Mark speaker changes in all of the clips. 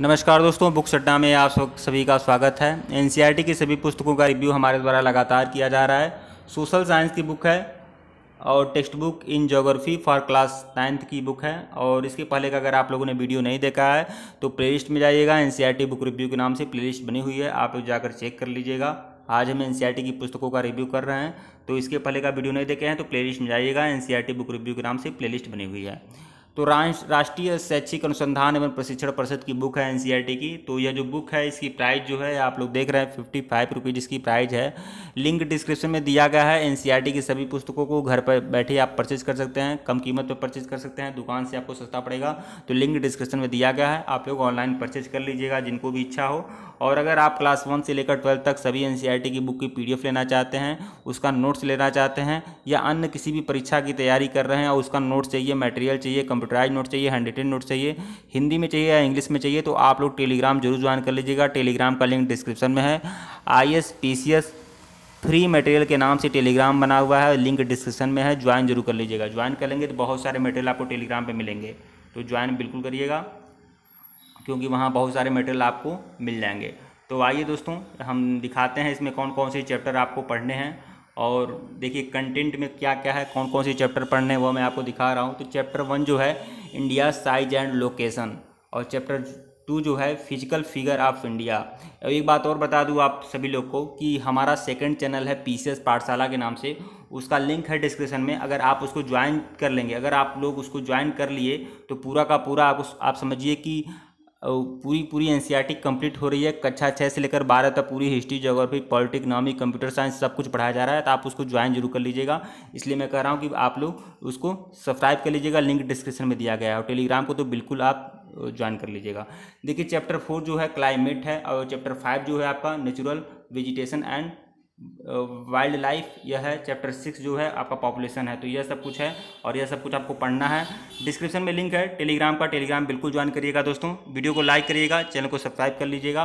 Speaker 1: नमस्कार दोस्तों बुक सड्डा में आप सभी का स्वागत है एन की सभी पुस्तकों का रिव्यू हमारे द्वारा लगातार किया जा रहा है सोशल साइंस की बुक है और textbook in geography for class ninth की बुक है और इसके पहले का अगर आप लोगों ने वीडियो नहीं देखा है तो प्लेलिस्ट में जाइएगा एन बुक रिव्यू के नाम से प्ले बनी हुई है आप जाकर चेक कर लीजिएगा आज हम एन की पुस्तकों का रिव्यू कर रहे हैं तो इसके पहले का वीडियो नहीं देखे हैं तो प्ले में जाइएगा एन बुक रिव्यू के नाम से प्ले बनी हुई है तो राष्ट्रीय शैक्षिक अनुसंधान एवं प्रशिक्षण परिषद की बुक है एनसीईआरटी की तो यह जो बुक है इसकी प्राइस जो है आप लोग देख रहे हैं फिफ्टी फाइव रुपीज़ इसकी प्राइस है लिंक डिस्क्रिप्शन में दिया गया है एनसीईआरटी की सभी पुस्तकों को घर पर बैठे आप परचेज कर सकते हैं कम कीमत पर परचेज कर सकते हैं दुकान से आपको सस्ता पड़ेगा तो लिंक डिस्क्रिप्शन में दिया गया है आप लोग ऑनलाइन परचेज कर लीजिएगा जिनको भी इच्छा हो और अगर आप क्लास वन से लेकर ट्वेल्थ तक सभी एन की बुक की पी लेना चाहते हैं उसका नोट्स लेना चाहते हैं या अन्य किसी भी परीक्षा की तैयारी कर रहे हैं और उसका नोट्स चाहिए मटेरियल चाहिए कंप्यूटर कंप्यूटराइज नोट चाहिए हैंड रिटेन नोट चाहिए हिंदी में चाहिए या इंग्लिश में चाहिए तो आप लोग टेलीग्राम जरूर ज्वाइन कर लीजिएगा टेलीग्राम का लिंक डिस्क्रिप्शन में है आई फ्री मटेरियल के नाम से टेलीग्राम बना हुआ है लिंक डिस्क्रिप्शन में है ज्वाइन जरूर कर लीजिएगा ज्वाइन कर लेंगे तो बहुत सारे मटेरियल आपको टेलीग्राम पर मिलेंगे तो ज्वाइन बिल्कुल करिएगा क्योंकि वहाँ बहुत सारे मटेरियल आपको मिल जाएंगे तो आइए दोस्तों हम दिखाते हैं इसमें कौन कौन से चैप्टर आपको पढ़ने हैं और देखिए कंटेंट में क्या क्या है कौन कौन से चैप्टर पढ़ने हैं वो मैं आपको दिखा रहा हूँ तो चैप्टर वन जो है इंडिया साइज एंड लोकेशन और चैप्टर टू जो है फिजिकल फिगर ऑफ इंडिया और एक बात और बता दूँ आप सभी लोग को कि हमारा सेकंड चैनल है पी पाठशाला के नाम से उसका लिंक है डिस्क्रिप्शन में अगर आप उसको ज्वाइन कर लेंगे अगर आप लोग उसको ज्वाइन कर लिए तो पूरा का पूरा आप उस आप समझिए कि और पूरी पूरी एन कंप्लीट हो रही है कक्षा छः से लेकर बारह तक पूरी history geography politic economy computer science सब कुछ पढ़ाया जा रहा है तो आप उसको ज्वाइन जरूर कर लीजिएगा इसलिए मैं कह रहा हूँ कि आप लोग उसको सब्सक्राइब कर लीजिएगा लिंक डिस्क्रिप्शन में दिया गया है और टेलीग्राम को तो बिल्कुल आप ज्वाइन कर लीजिएगा देखिए चैप्टर फोर जो है क्लाइमेट है और चैप्टर फाइव जो है आपका natural vegetation and wildlife यह है चैप्टर सिक्स जो है आपका पॉपुलेशन है तो यह सब कुछ है और यह सब कुछ आपको पढ़ना है डिस्क्रिप्शन में लिंक है टेलीग्राम का टेलीग्राम बिल्कुल ज्वाइन करिएगा दोस्तों वीडियो को लाइक करिएगा चैनल को सब्सक्राइब कर लीजिएगा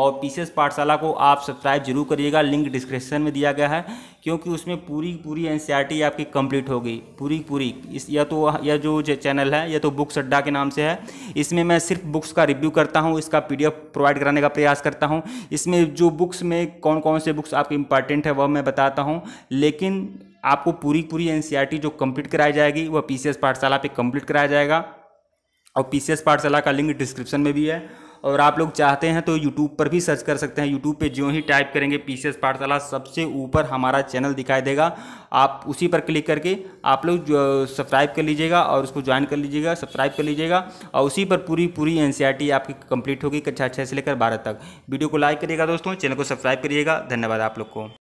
Speaker 1: और पीसीएस पाठशाला को आप सब्सक्राइब जरूर करिएगा लिंक डिस्क्रिप्शन में दिया गया है क्योंकि उसमें पूरी पूरी एन e आपकी कंप्लीट होगी पूरी पूरी इस या तो यह जो चैनल है या तो बुक्स अड्डा के नाम से है इसमें मैं सिर्फ बुक्स का रिव्यू करता हूँ इसका पी प्रोवाइड कराने का प्रयास करता हूँ इसमें जो बुक्स में कौन कौन से बुक्स आपके इंपॉर्टेंट है वह मैं बताता हूँ लेकिन आपको पूरी पूरी एन e जो कम्प्लीट कराई जाएगी वह पी पाठशाला पर कंप्लीट कराया जाएगा और पी पाठशाला का लिंक डिस्क्रिप्शन में भी है और आप लोग चाहते हैं तो यूट्यूब पर भी सर्च कर सकते हैं यूट्यूब पे जो ही टाइप करेंगे पी सी पाठशाला सबसे ऊपर हमारा चैनल दिखाई देगा आप उसी पर क्लिक करके आप लोग सब्सक्राइब कर लीजिएगा और उसको ज्वाइन कर लीजिएगा सब्सक्राइब कर लीजिएगा और उसी पर पूरी पूरी एन e आपकी कंप्लीट होगी कक्षा अच्छा, छः अच्छा से लेकर बारह तक वीडियो को लाइक करिएगा दोस्तों चैनल को सब्सक्राइब करिएगा धन्यवाद आप लोग को